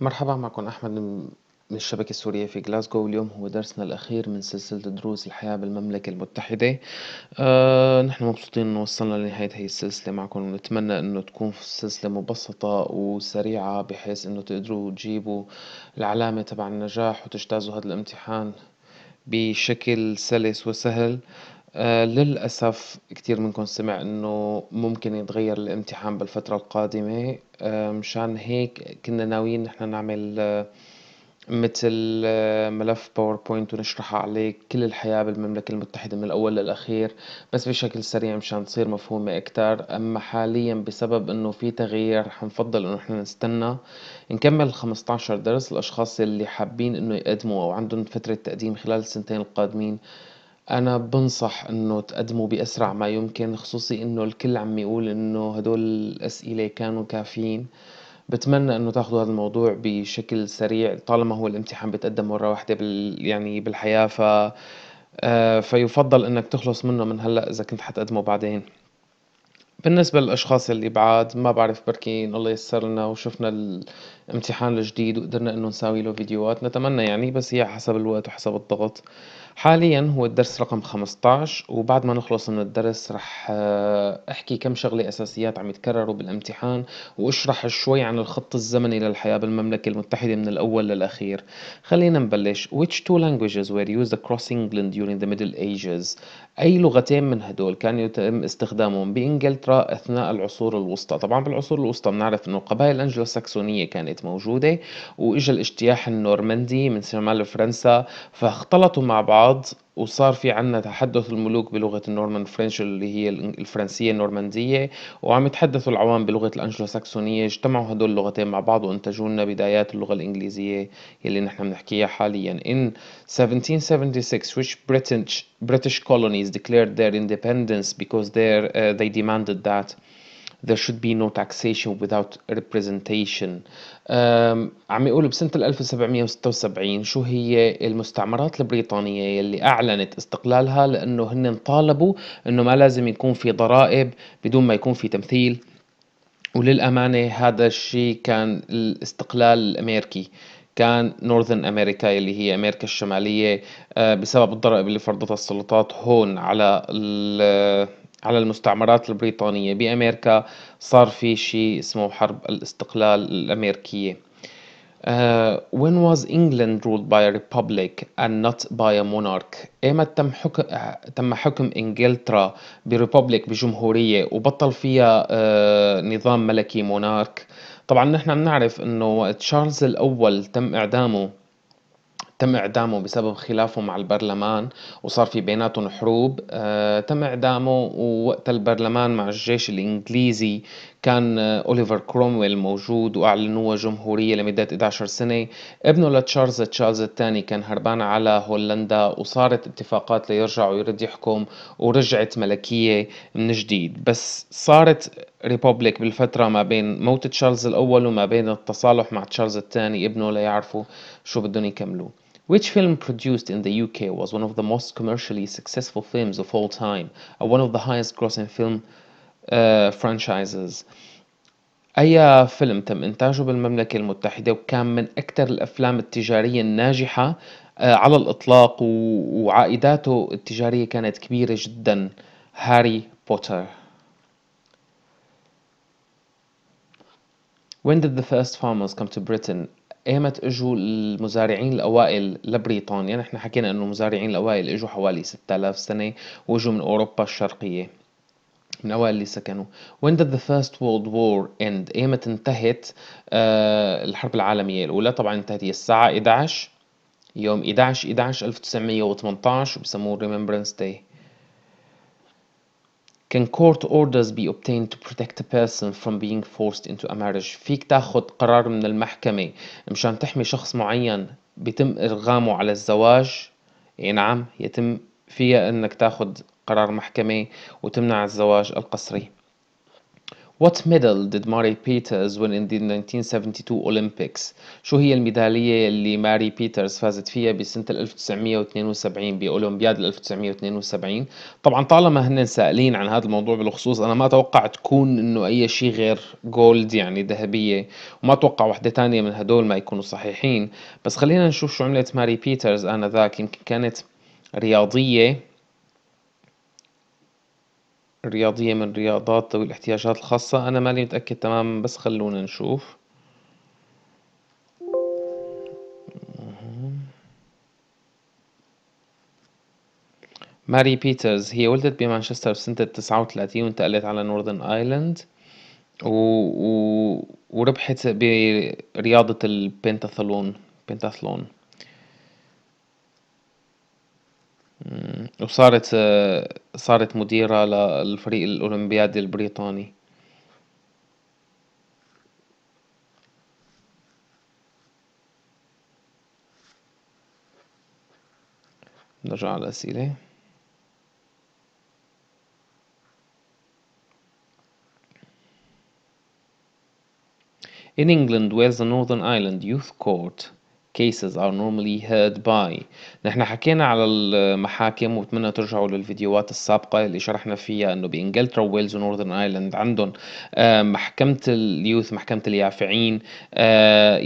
مرحبا معكم أحمد من الشبكة السورية في غلاسكو واليوم هو درسنا الأخير من سلسلة دروس الحياة بالمملكة المتحدة آه، نحن مبسوطين أن وصلنا لنهاية هي السلسلة معكم ونتمنى أنه تكون السلسلة مبسطة وسريعة بحيث أنه تقدروا تجيبوا العلامة تبع النجاح وتجتازوا هذا الامتحان بشكل سلس وسهل آه، للأسف كتير منكم سمع إنه ممكن يتغير الامتحان بالفترة القادمة آه، مشان هيك كنا ناويين نحن نعمل آه، مثل ملف باوربوينت ونشرح عليه كل الحياة بالمملكة المتحدة من الأول للأخير بس بشكل سريع مشان تصير مفهومة أكتر أما حاليا بسبب إنه في تغيير حنفضل إنه نحن نستنى نكمل 15 درس الأشخاص اللي حابين إنه يقدموا أو عندهم فترة تقديم خلال السنتين القادمين أنا بنصح إنه تقدموا بأسرع ما يمكن خصوصي إنه الكل عم يقول إنه هدول الأسئلة كانوا كافيين بتمنى إنه تاخذوا هذا الموضوع بشكل سريع طالما هو الامتحان بيتقدم مرة واحدة بال يعني بالحياة ف آه، فيفضل إنك تخلص منه من هلأ إذا كنت حتقدمه بعدين بالنسبة للأشخاص اللي بعاد ما بعرف بركين الله يسر لنا وشفنا الامتحان الجديد وقدرنا إنه نساوي له فيديوهات نتمنى يعني بس هي حسب الوقت وحسب الضغط حاليا هو الدرس رقم 15 وبعد ما نخلص من الدرس رح آه، احكي كم شغلة اساسيات عم يتكرروا بالامتحان واشرح شوي عن الخط الزمني للحياة بالمملكة المتحدة من الاول للاخير خلينا نبلش which two languages were used across England during the middle ages أي لغتين من هدول كان يتم استخدامهم بإنجلترا أثناء العصور الوسطى طبعا بالعصور الوسطى بنعرف أنه القبائل الأنجلوساكسونية كانت موجودة وإجا الاجتياح النورماندي من شمال فرنسا فاختلطوا مع بعض وصار في عندنا تحدث الملوك بلغة النورمان فرنش اللي هي الفرنسية النورماندية وعم يتحدثوا العوام بلغة الأنجلو ساكسونية اجتمعوا هدول اللغتين مع بعض وانتجوا لنا بدايات اللغة الإنجليزية اللي نحن بنحكيها حاليا In 1776 which British British colonies declared their independence because uh, they demanded that there should be no taxation without representation عم يقول بسنة 1776 شو هي المستعمرات البريطانية اللي أعلنت استقلالها لأنه هن طالبوا أنه ما لازم يكون في ضرائب بدون ما يكون في تمثيل وللأمانة هذا الشيء كان الاستقلال الأمريكي كان نورثن امريكا اللي هي امريكا الشماليه أه، بسبب الضرائب اللي فرضتها السلطات هون على على المستعمرات البريطانية بأمريكا صار في شيء اسمه حرب الاستقلال الأمريكية Uh, when was England ruled by a republic and not by a monarch؟ إيمت تم حكم تم حكم إنجلترا بريبوبليك بجمهورية وبطل فيها uh, نظام ملكي مونارك؟ طبعا نحن بنعرف إنه وقت الأول تم إعدامه تم إعدامه بسبب خلافه مع البرلمان وصار في بيناتهم حروب آه تم إعدامه ووقت البرلمان مع الجيش الإنجليزي كان آه أوليفر كرومويل موجود وأعلنوا جمهورية لمدة 11 سنة ابنه لتشارلز تشارلز الثاني كان هربان على هولندا وصارت اتفاقات ليرجع ويرد يحكم ورجعت ملكية من جديد بس صارت ريبوبليك بالفترة ما بين موت تشارلز الأول وما بين التصالح مع تشارلز الثاني ابنه ليعرفوا شوف يكملوا Which film produced in the UK was one of the most commercially successful films of all time or uh, one of the highest grossing film uh, franchises أي فيلم تم إنتاجه بالمملكة المتحدة وكان من أكثر الأفلام التجارية الناجحة على الإطلاق وعائداته التجارية كانت كبيرة جدا هاري بوتر When did the first farmers come to Britain? ايمت اجوا المزارعين الاوائل لبريطانيا نحن حكينا انه المزارعين الاوائل اجوا حوالي 6000 سنه واجوا من اوروبا الشرقيه من اوائل اللي سكنوا when did the first world war end ايمت انتهت آه الحرب العالميه الاولى طبعا انتهت هي الساعه 11 يوم 11 11 1918 وبسموه remembrance day Can court orders be obtained to protect a person from being forced into a marriage? فيك تاخد قرار من المحكمة مشان تحمي شخص معين بيتم إرغامه على الزواج؟ إيه نعم يتم فيها إنك تاخد قرار محكمة وتمنع الزواج القسري What medal did Mary Peters win in the 1972 Olympics? شو هي الميدالية اللي ماري بيترز فازت فيها بسنة 1972 بأولمبياد 1972؟ طبعا طالما هن سائلين عن هذا الموضوع بالخصوص أنا ما أتوقع تكون إنه أي شيء غير جولد يعني ذهبية وما أتوقع وحدة تانية من هدول ما يكونوا صحيحين بس خلينا نشوف شو عملت ماري بيترز آنذاك يمكن كانت رياضية رياضية من الرياضات ذوي الاحتياجات الخاصة أنا مالي متأكد تمام بس خلونا نشوف ماري بيترز هي ولدت بمانشستر بسنة تسعة وثلاثين وانتقلت على نورذن ايلاند و... و... وربحت برياضة البنتاثلون بنتاثلون وصارت آه، صارت مديرة للفريق الأولمبيادي البريطاني نرجع على الأسئلة In England, where's the Northern Ireland Youth Court? cases are normally heard by نحن حكينا على المحاكم وبتمنى ترجعوا للفيديوهات السابقة اللي شرحنا فيها انه بانجلترا وويلز ونورثرن ايلاند عندهم محكمة اليوث محكمة اليافعين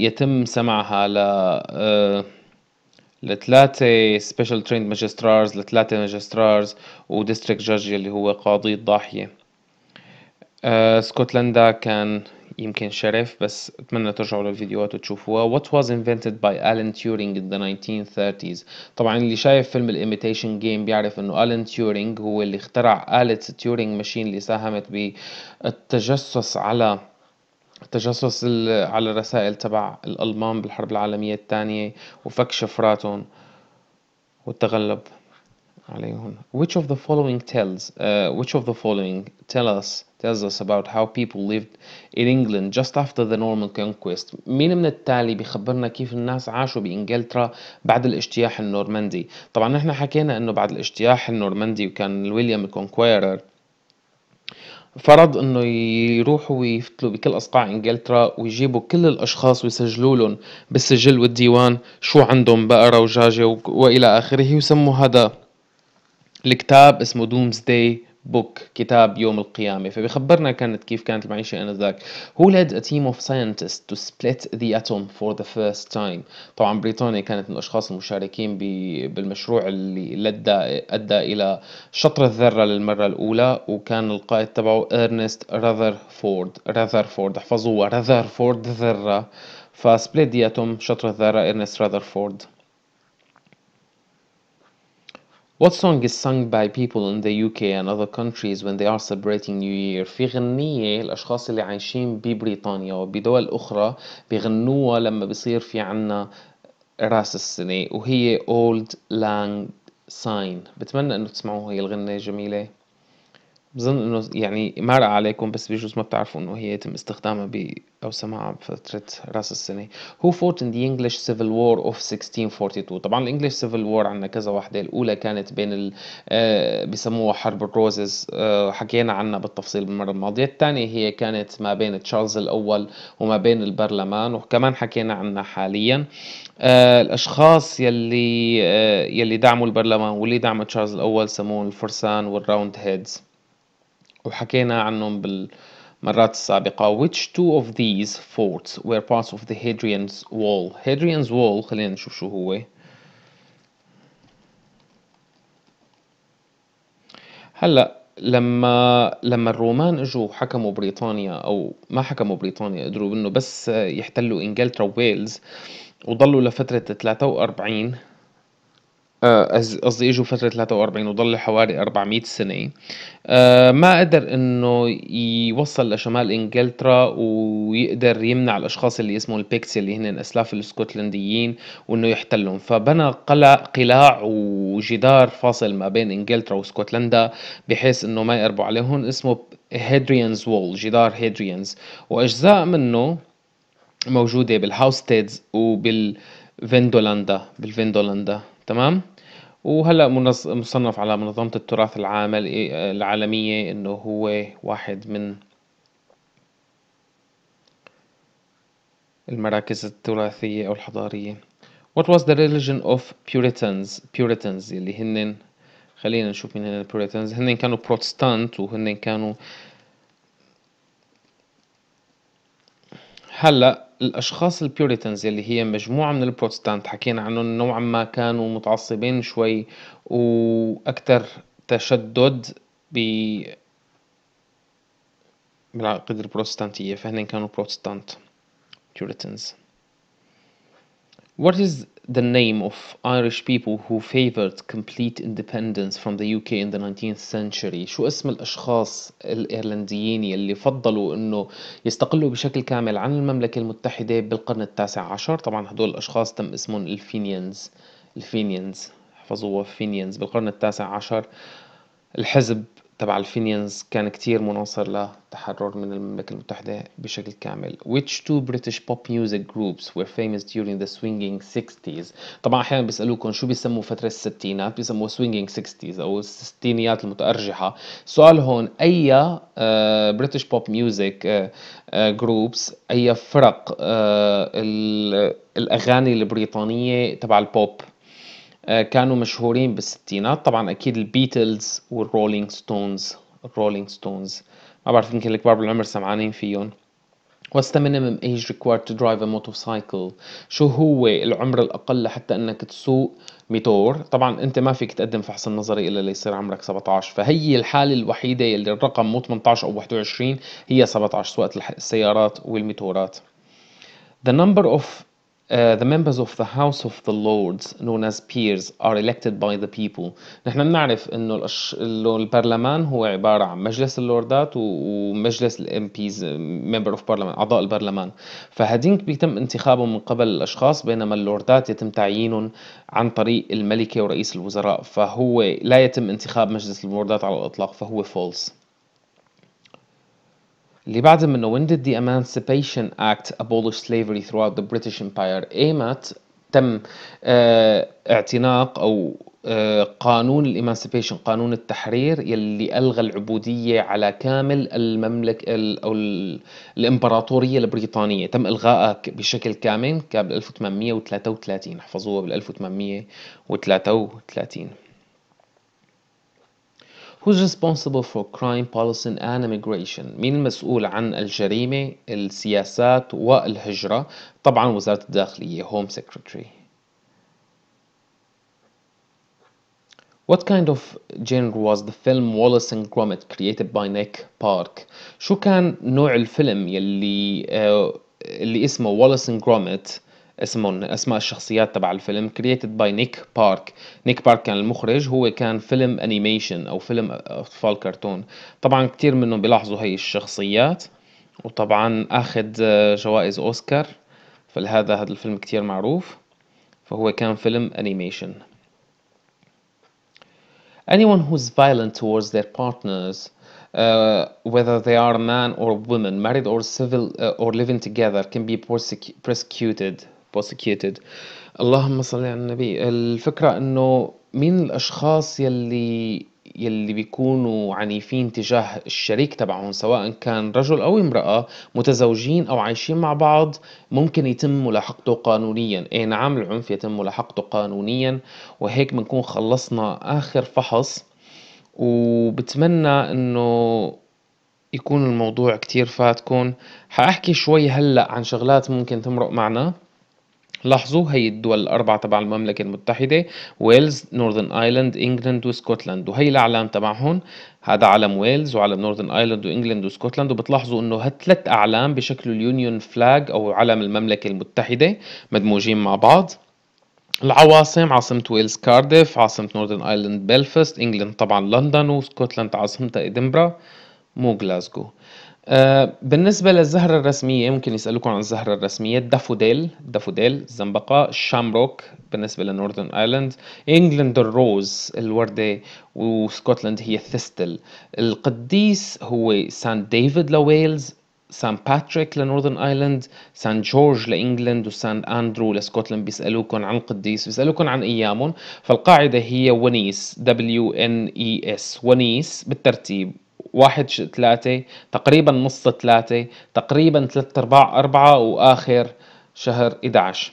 يتم سمعها ل لثلاثة سبيشال تريند ماجسترارز لثلاثة ماجسترارز وديستريكت جاج اللي هو قاضي الضاحية اسكتلندا كان يمكن شرف بس أتمنى ترجعوا للفيديوهات وتشوفوها What was invented by Alan Turing in the 1930s طبعا اللي شايف فيلم الإيميتيشن جيم بيعرف إنه Alan Turing هو اللي اخترع آلة تيورينج ماشين اللي ساهمت بالتجسس على التجسس على الرسائل تبع الألمان بالحرب العالمية الثانية وفك شفراتهم والتغلب عليه هنا which of the following tells uh, which of the following tell us tells us about how people lived in England just after the Norman conquest مين من التالي بيخبرنا كيف الناس عاشوا بإنجلترا بعد الاجتياح النورماندي طبعا احنا حكينا انه بعد الاجتياح النورماندي وكان ويليام الكونكويرر فرض انه يروحوا ويفتلوا بكل اصقاع انجلترا ويجيبوا كل الاشخاص ويسجلوا لهم بالسجل والديوان شو عندهم بقره وجاجه والى اخره ويسموا هذا الكتاب اسمه دومز داي بوك كتاب يوم القيامة فبيخبرنا كانت كيف كانت المعيشة آنذاك هو led a team of scientists to split the atom for the first time طبعا بريطانيا كانت من الأشخاص المشاركين بالمشروع اللي أدى, أدى إلى شطر الذرة للمرة الأولى وكان القائد تبعه إرنست راذرفورد راذرفورد احفظوها راذرفورد ذرة فسبليت دي أتوم شطر الذرة إرنست راذرفورد What song is sung by people in the UK and other countries when they are celebrating New Year؟ في غنية الأشخاص اللي عايشين ببريطانيا وبدول أخرى بغنوها لما بصير في عنا راس السنة وهي Old Lang Syne بتمنى أنه تسمعوا هي الغنية جميلة بظن إنه يعني مرق عليكم بس بجوز ما بتعرفوا إنه هي يتم استخدامها ب أو سماعها بفترة رأس السنة Who fought in the English Civil War of 1642 طبعا الإنجليش Civil War عندنا كذا وحدة الأولى كانت بين ال آه بسموها حرب الروزز آه حكينا عنها بالتفصيل بالمرة الماضية الثانية هي كانت ما بين تشارلز الأول وما بين البرلمان وكمان حكينا عنها حاليا آه الأشخاص يلي آه، يلي دعموا البرلمان واللي دعموا تشارلز الأول سموهم الفرسان والراوند هيدز وحكينا عنهم بالمرات السابقة which two of these forts were parts of the Hadrian's wall Hadrian's wall خلينا نشوف شو هو هلا لما لما الرومان اجوا حكموا بريطانيا او ما حكموا بريطانيا قدروا انه بس يحتلوا انجلترا وويلز وضلوا لفترة 43 آه، قصدي اجوا فتره 43 وضل حوالي 400 سنه آه، ما قدر انه يوصل لشمال انجلترا ويقدر يمنع الاشخاص اللي اسمهم البيكس اللي هن اسلاف الاسكتلنديين وانه يحتلهم فبنى قلع قلاع وجدار فاصل ما بين انجلترا واسكتلندا بحيث انه ما يقربوا عليهم اسمه هيدريانز وول جدار هيدريانز واجزاء منه موجوده بالهاوستيدز وبالفندولندا بالفندولندا تمام وهلا مصنف على منظمة التراث العامل العالمية انه هو واحد من المراكز التراثية او الحضارية What was the religion of Puritans Puritans اللي هن خلينا نشوف مين هن Puritans هن كانوا بروتستانت وهن كانوا هلا الاشخاص البيوريتنز اللي هي مجموعه من البروتستانت حكينا عنهم نوعا ما كانوا متعصبين شوي واكثر تشدد ب بالعقيدة البروتستانتية فهن كانوا بروتستانت بيوريتنز What is the name of Irish people who favored complete independence from the UK in the 19th century شو اسم الأشخاص الإيرلنديين اللي فضلوا أنه يستقلوا بشكل كامل عن المملكة المتحدة بالقرن التاسع عشر طبعا هدول الأشخاص تم اسمهم الفينيانز الفينيانز احفظوها فينيانز بالقرن التاسع عشر الحزب تبع الفينيانز كان كتير مناصر للتحرر من المملكة المتحدة بشكل كامل which two British pop music groups were famous during the swinging 60s طبعا أحيانا بيسألوكم شو بيسموا فترة الستينات بيسموا swinging 60s أو الستينيات المتأرجحة سؤال هون أي آه، British pop music آه، آه، groups أي فرق الأغاني البريطانية تبع البوب آه، كانوا مشهورين بالستينات طبعا اكيد البيتلز والرولينج ستونز الرولينج ستونز ما بعرف يمكن الكبار بالعمر سمعانين فيهم What's the minimum age required to drive a motorcycle؟ شو هو العمر الأقل لحتى أنك تسوق ميتور؟ طبعا أنت ما فيك تقدم فحص النظري إلا ليصير عمرك 17 فهي الحالة الوحيدة اللي الرقم مو 18 أو 21 هي 17 سواء السيارات والميتورات The number of Uh, the members of the House of the Lords known as peers are elected by the people نحن بنعرف انه الأش... البرلمان هو عبارة عن مجلس اللوردات و... ومجلس الام بيز member of parliament اعضاء البرلمان فهدينك بيتم انتخابهم من قبل الاشخاص بينما اللوردات يتم تعيينهم عن طريق الملكة ورئيس الوزراء فهو لا يتم انتخاب مجلس اللوردات على الاطلاق فهو false اللي بعد منه when did the Emancipation Act abolish slavery throughout the British Empire ايمت تم آه، اعتناق او آه، قانون الإيمانسيبيشن قانون التحرير يلي ألغى العبودية على كامل المملكة أو الإمبراطورية البريطانية تم إلغائها بشكل كامل كان 1833 حفظوها بال 1833 who's responsible for crime policy and immigration مين المسؤول عن الجريمة السياسات والهجرة طبعا وزارة الداخلية Home Secretary What kind of genre was the film Wallace and Gromit created by Nick Park? شو كان نوع الفيلم يلي uh, اللي اسمه Wallace and Gromit اسمهم اسماء الشخصيات تبع الفيلم كرييتد باي نيك بارك نيك بارك كان المخرج هو كان فيلم انيميشن او فيلم اطفال كرتون طبعا كتير منهم بيلاحظوا هي الشخصيات وطبعا اخذ آه، جوائز اوسكار فلهذا هذا الفيلم كتير معروف فهو كان فيلم انيميشن anyone who's violent towards their partners Uh, whether they are man or woman, married or civil uh, or living together, can be persecuted prosecuted اللهم صل على النبي الفكرة انه مين الاشخاص يلي يلي بيكونوا عنيفين تجاه الشريك تبعهم سواء كان رجل او امرأة متزوجين او عايشين مع بعض ممكن يتم ملاحقته قانونيا اي نعم العنف يتم ملاحقته قانونيا وهيك بنكون خلصنا اخر فحص وبتمنى انه يكون الموضوع كتير فاتكم حاحكي شوي هلأ عن شغلات ممكن تمرق معنا لاحظوا هي الدول الأربعة تبع المملكة المتحدة ويلز نورثن ايلاند انجلند وسكوتلاند وهي الأعلام تبعهم هذا علم ويلز وعلم نورثن ايلاند وانجلند وسكوتلاند وبتلاحظوا انه هالثلاث اعلام بشكل اليونيون فلاج او علم المملكة المتحدة مدموجين مع بعض العواصم عاصمة ويلز كارديف عاصمة نورثن ايلاند بلفست انجلند طبعا لندن وسكوتلاند عاصمتها ادنبرا مو جلاسكو آه، بالنسبة للزهرة الرسمية ممكن يسألوكم عن الزهرة الرسمية الدافوديل الدافوديل الزنبقة الشامروك بالنسبة لنوردن ايرلند انجلند الروز الوردة وسكوتلند هي الثستل القديس هو سان ديفيد لويلز سان باتريك لنورذرن ايرلند سان جورج لانجلند وسان اندرو لسكوتلند بيسالوكم عن القديس بيسالوكم عن ايامهم فالقاعده هي ونيس دبليو ان اي اس ونيس بالترتيب واحد ثلاثة تقريبا نص ثلاثة تقريبا ثلاثة أرباع أربعة وآخر شهر 11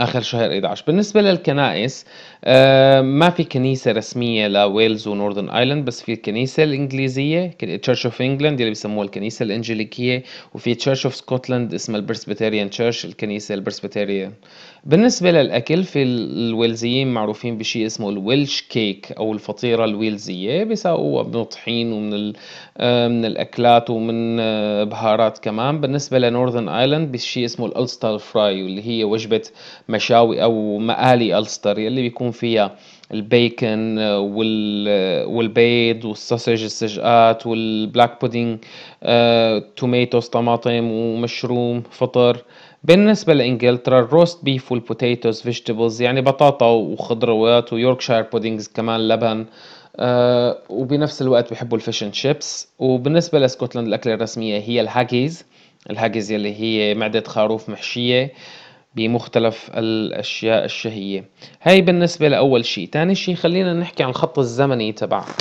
اخر شهر 11 بالنسبه للكنائس آه، ما في كنيسه رسميه لويلز ونورذرن ايلاند بس في الكنيسه الانجليزيه تشيرش اوف انجلاند اللي بيسموها الكنيسه الانجليكيه وفي تشيرش اوف سكوتلاند اسمها البرسبيتيريان تشيرش الكنيسه البرسبيتيريان بالنسبه للاكل في الويلزيين معروفين بشيء اسمه الويلش كيك او الفطيره الويلزيه بيساووها من الطحين ومن آه، من الاكلات ومن آه، بهارات كمان بالنسبه لنورذرن ايلاند بشيء اسمه الالستر فراي واللي هي وجبه مشاوي او مقالي الستر يلي بيكون فيها البيكن آه، آه، والبيض والسوسج السجقات والبلاك بودينج آه، توميتوس طماطم ومشروم فطر بالنسبة لإنجلترا الروست بيف والبوتيتوز فيجيتابلز يعني بطاطا وخضروات ويوركشاير بودينجز كمان لبن آه وبنفس الوقت بحبوا الفيشن شيبس وبالنسبة لاسكتلند الأكلة الرسمية هي الهاجيز الهاجيز يلي هي معدة خروف محشية آه بمختلف الأشياء الشهية هاي بالنسبة لأول شيء تاني شيء خلينا نحكي عن الخط الزمني تبعها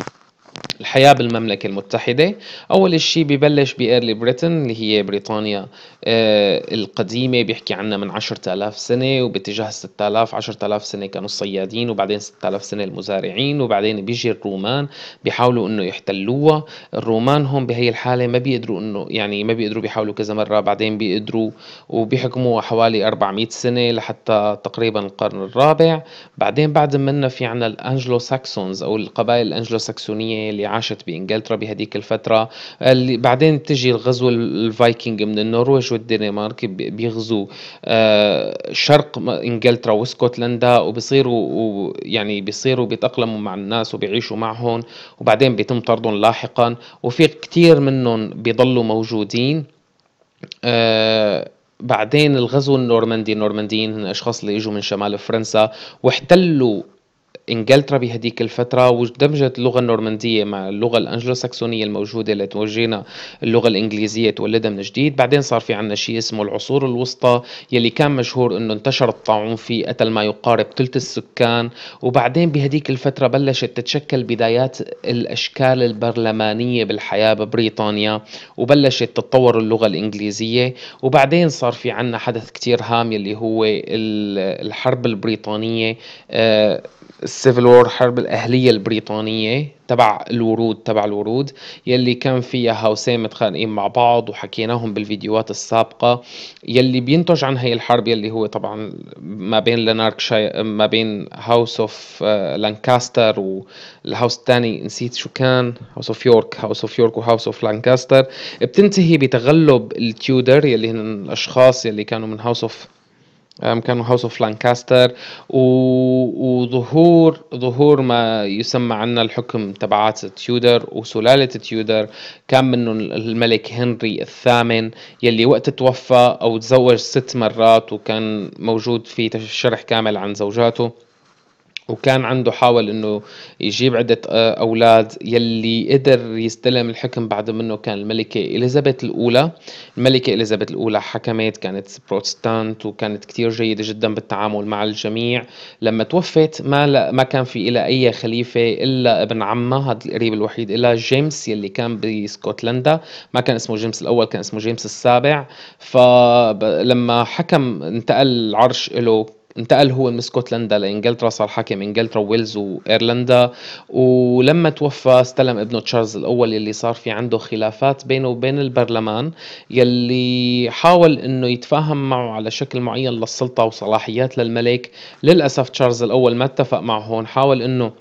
الحياة بالمملكة المتحدة أول شيء ببلش بإيرلي بريتن اللي هي بريطانيا آه، القديمة بيحكي عنها من 10000 سنة وباتجاه 6000 10000 سنة كانوا الصيادين وبعدين 6000 سنة المزارعين وبعدين بيجي الرومان بيحاولوا انه يحتلوها الرومان هم بهي الحالة ما بيقدروا انه يعني ما بيقدروا بيحاولوا كذا مرة بعدين بيقدروا وبيحكموا حوالي 400 سنة لحتى تقريبا القرن الرابع بعدين بعد منا في عنا الانجلو ساكسونز او القبائل الانجلو ساكسونية اللي اللي عاشت بانجلترا بهديك الفتره اللي بعدين بتجي الغزو الفايكنج من النرويج والدنمارك بيغزوا آه، شرق انجلترا واسكتلندا وبصيروا يعني بيصيروا بيتاقلموا مع الناس وبيعيشوا معهم وبعدين بيتم طردهم لاحقا وفي كثير منهم بيضلوا موجودين آه، بعدين الغزو النورماندي النورمانديين هن اشخاص اللي اجوا من شمال فرنسا واحتلوا انجلترا بهديك الفتره ودمجت اللغه النورمانديه مع اللغه الانجلوساكسونيه الموجوده اللي توجينا اللغه الانجليزيه تولدها من جديد بعدين صار في عندنا شيء اسمه العصور الوسطى يلي كان مشهور انه انتشر الطاعون فيه قتل ما يقارب ثلث السكان وبعدين بهديك الفتره بلشت تتشكل بدايات الاشكال البرلمانيه بالحياه ببريطانيا وبلشت تتطور اللغه الانجليزيه وبعدين صار في عندنا حدث كتير هام يلي هو الحرب البريطانيه آه، السيفل وور حرب الأهلية البريطانية تبع الورود تبع الورود يلي كان فيها هاوسين متخانقين مع بعض وحكيناهم بالفيديوهات السابقة يلي بينتج عن هي الحرب يلي هو طبعا ما بين شاي ما بين هاوس اوف لانكاستر والهاوس الثاني نسيت شو كان هاوس اوف يورك هاوس اوف يورك وهاوس اوف لانكاستر بتنتهي بتغلب التيودر يلي هن الاشخاص يلي كانوا من هاوس اوف كان هاوس اوف لانكاستر وظهور ظهور ما يسمى عنا الحكم تبعات تيودر وسلاله تيودر كان منه الملك هنري الثامن يلي وقت توفى او تزوج ست مرات وكان موجود في شرح كامل عن زوجاته وكان عنده حاول انه يجيب عده آه، اولاد يلي قدر يستلم الحكم بعد منه كان الملكه اليزابيث الاولى الملكه اليزابيث الاولى حكمت كانت بروتستانت وكانت كتير جيده جدا بالتعامل مع الجميع لما توفت ما ما كان في لها اي خليفه الا ابن عمها هذا القريب الوحيد لها جيمس يلي كان بسكوتلندا ما كان اسمه جيمس الاول كان اسمه جيمس السابع فلما حكم انتقل العرش له انتقل هو من اسكتلندا لانجلترا صار حاكم انجلترا وويلز وايرلندا ولما توفى استلم ابنه تشارلز الاول يلي صار في عنده خلافات بينه وبين البرلمان يلي حاول انه يتفاهم معه على شكل معين للسلطه وصلاحيات للملك للاسف تشارلز الاول ما اتفق معه هون حاول انه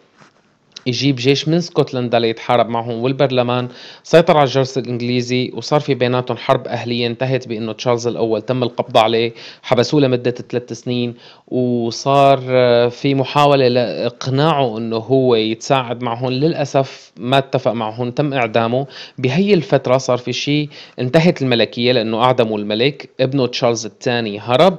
يجيب جيش من اسكتلندا ليتحارب معهم والبرلمان سيطر على الجرس الانجليزي وصار في بيناتهم حرب اهليه انتهت بانه تشارلز الاول تم القبض عليه حبسوه لمده ثلاث سنين وصار آه، في محاوله لاقناعه انه هو يتساعد معهم للاسف ما اتفق معهم تم اعدامه بهي الفتره صار في شيء انتهت الملكيه لانه اعدموا الملك ابنه تشارلز الثاني هرب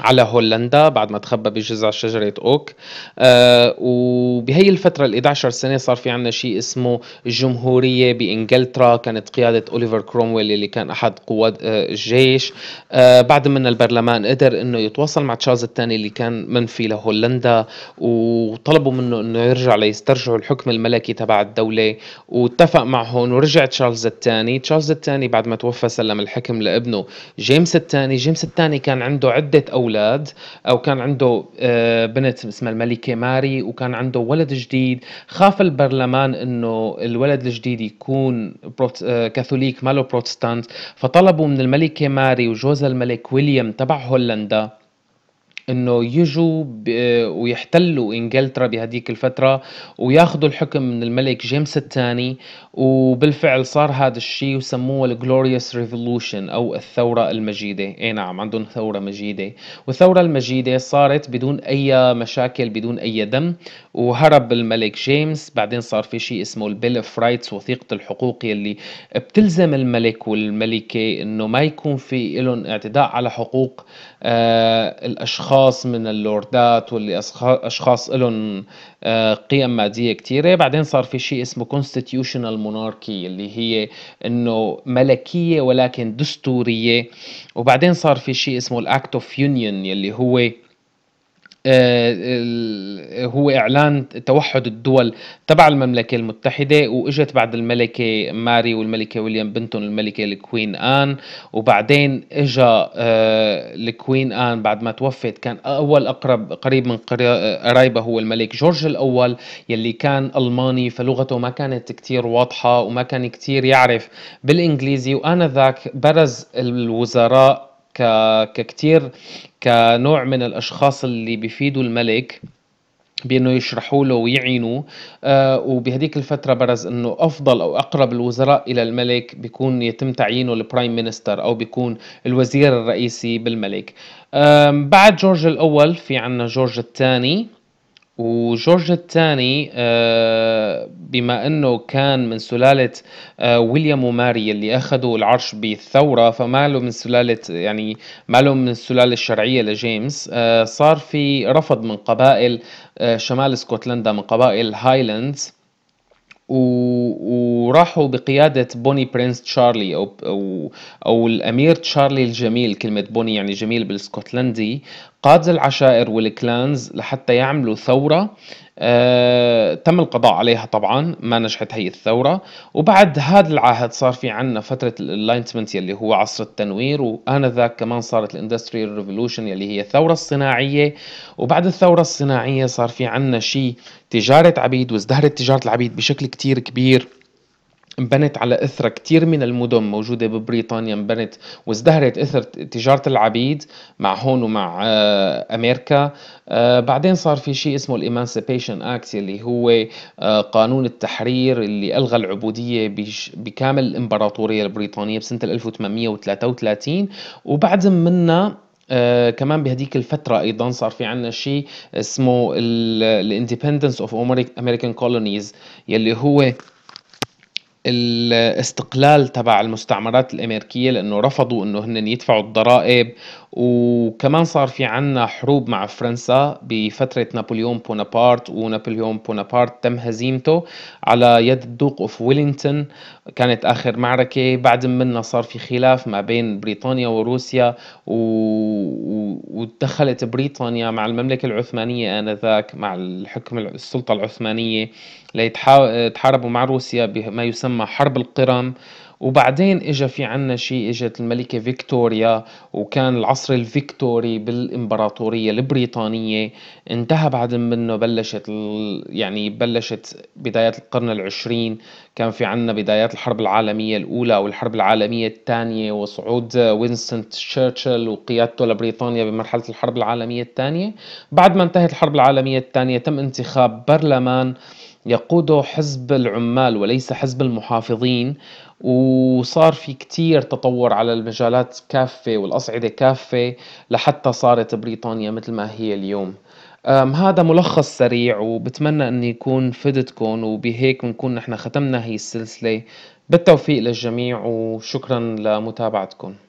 على هولندا بعد ما تخبى بجزع شجرة أوك آه وبهي الفترة ال 11 سنة صار في عنا شيء اسمه الجمهورية بإنجلترا كانت قيادة أوليفر كرومويل اللي كان أحد قوات آه الجيش آه بعد من البرلمان قدر أنه يتواصل مع تشارلز الثاني اللي كان منفي لهولندا وطلبوا منه أنه يرجع ليسترجعوا الحكم الملكي تبع الدولة واتفق معهم ورجع تشارلز الثاني تشارلز الثاني بعد ما توفى سلم الحكم لابنه جيمس الثاني جيمس الثاني كان عنده عدة أو اولاد او كان عنده آه، بنت اسمها الملكه ماري وكان عنده ولد جديد خاف البرلمان انه الولد الجديد يكون آه، كاثوليك ماله بروتستانت فطلبوا من الملكه ماري وجوزها الملك ويليام تبع هولندا انه يجوا ويحتلوا انجلترا بهديك الفتره وياخذوا الحكم من الملك جيمس الثاني وبالفعل صار هذا الشيء وسموه الجلوريوس ريفولوشن او الثوره المجيده اي نعم عندهم ثوره مجيده والثوره المجيده صارت بدون اي مشاكل بدون اي دم وهرب الملك جيمس بعدين صار في شيء اسمه البيل اوف رايتس وثيقه الحقوق يلي بتلزم الملك والملكه انه ما يكون في لهم اعتداء على حقوق آه الاشخاص اشخاص من اللوردات واللي اشخاص لهم آه، قيم ماديه كثيره بعدين صار في شيء اسمه كونستيتيوشنال موناركي اللي هي انه ملكيه ولكن دستوريه وبعدين صار في شيء اسمه الاكت اوف يونيون يلي هو آه آه، هو اعلان توحد الدول تبع المملكه المتحده واجت بعد الملكه ماري والملكه ويليام بنتون الملكه الكوين ان وبعدين اجى الكوين آه، ان بعد ما توفت كان اول اقرب قريب من آه، قرايبه هو الملك جورج الاول يلي كان الماني فلغته ما كانت كتير واضحه وما كان كتير يعرف بالانجليزي وانذاك برز الوزراء ككتير كنوع من الاشخاص اللي بيفيدوا الملك بانه يشرحوا له ويعينوا آه وبهديك الفتره برز انه افضل او اقرب الوزراء الى الملك بيكون يتم تعيينه البرايم مينستر او بيكون الوزير الرئيسي بالملك آه بعد جورج الاول في عنا جورج الثاني وجورج الثاني آه، بما انه كان من سلاله آه، ويليام وماري اللي اخذوا العرش بالثوره فما له من سلاله يعني ما له من السلاله الشرعيه لجيمس آه، صار في رفض من قبائل شمال اسكتلندا من قبائل هايلاندز وراحوا بقيادة بوني برنس تشارلي أو, أو, أو الأمير تشارلي الجميل كلمة بوني يعني جميل بالسكوتلندي قادة العشائر والكلانز لحتى يعملوا ثورة آه، تم القضاء عليها طبعا ما نجحت هي الثورة وبعد هذا العهد صار في عنا فترة الالاينتمنت يلي هو عصر التنوير وآنذاك كمان صارت الاندستريال ريفولوشن يلي هي الثورة الصناعية وبعد الثورة الصناعية صار في عنا شيء تجارة عبيد وازدهرت تجارة العبيد بشكل كتير كبير انبنت على اثر كثير من المدن موجوده ببريطانيا انبنت وازدهرت اثر تجاره العبيد مع هون ومع آه، امريكا آه، بعدين صار في شيء اسمه الايمانسيبيشن اكت اللي هو آه، قانون التحرير اللي الغى العبوديه بكامل الامبراطوريه البريطانيه بسنه 1833 وبعد منها آه كمان بهديك الفترة أيضا صار في عنا شيء اسمه الاندبندنس اوف امريكان كولونيز يلي هو الاستقلال تبع المستعمرات الامريكيه لانه رفضوا انه هن يدفعوا الضرائب وكمان صار في عنا حروب مع فرنسا بفتره نابليون بونابارت ونابليون بونابارت تم هزيمته على يد الدوق اوف ويلينغتون كانت اخر معركه بعد منها صار في خلاف ما بين بريطانيا وروسيا و... ودخلت بريطانيا مع المملكه العثمانيه انذاك مع الحكم السلطه العثمانيه ليتحاربوا مع روسيا بما يسمى حرب القرم وبعدين اجى في عنا شيء اجت الملكة فيكتوريا وكان العصر الفيكتوري بالامبراطورية البريطانية انتهى بعد منه بلشت يعني بلشت بدايات القرن العشرين كان في عنا بدايات الحرب العالمية الأولى والحرب العالمية الثانية وصعود وينستون تشرشل وقيادته لبريطانيا بمرحلة الحرب العالمية الثانية بعد ما انتهت الحرب العالمية الثانية تم انتخاب برلمان يقوده حزب العمال وليس حزب المحافظين وصار في كتير تطور على المجالات كافة والأصعدة كافة لحتى صارت بريطانيا مثل ما هي اليوم هذا ملخص سريع وبتمنى أن يكون فدتكم وبهيك نكون نحن ختمنا هي السلسلة بالتوفيق للجميع وشكرا لمتابعتكم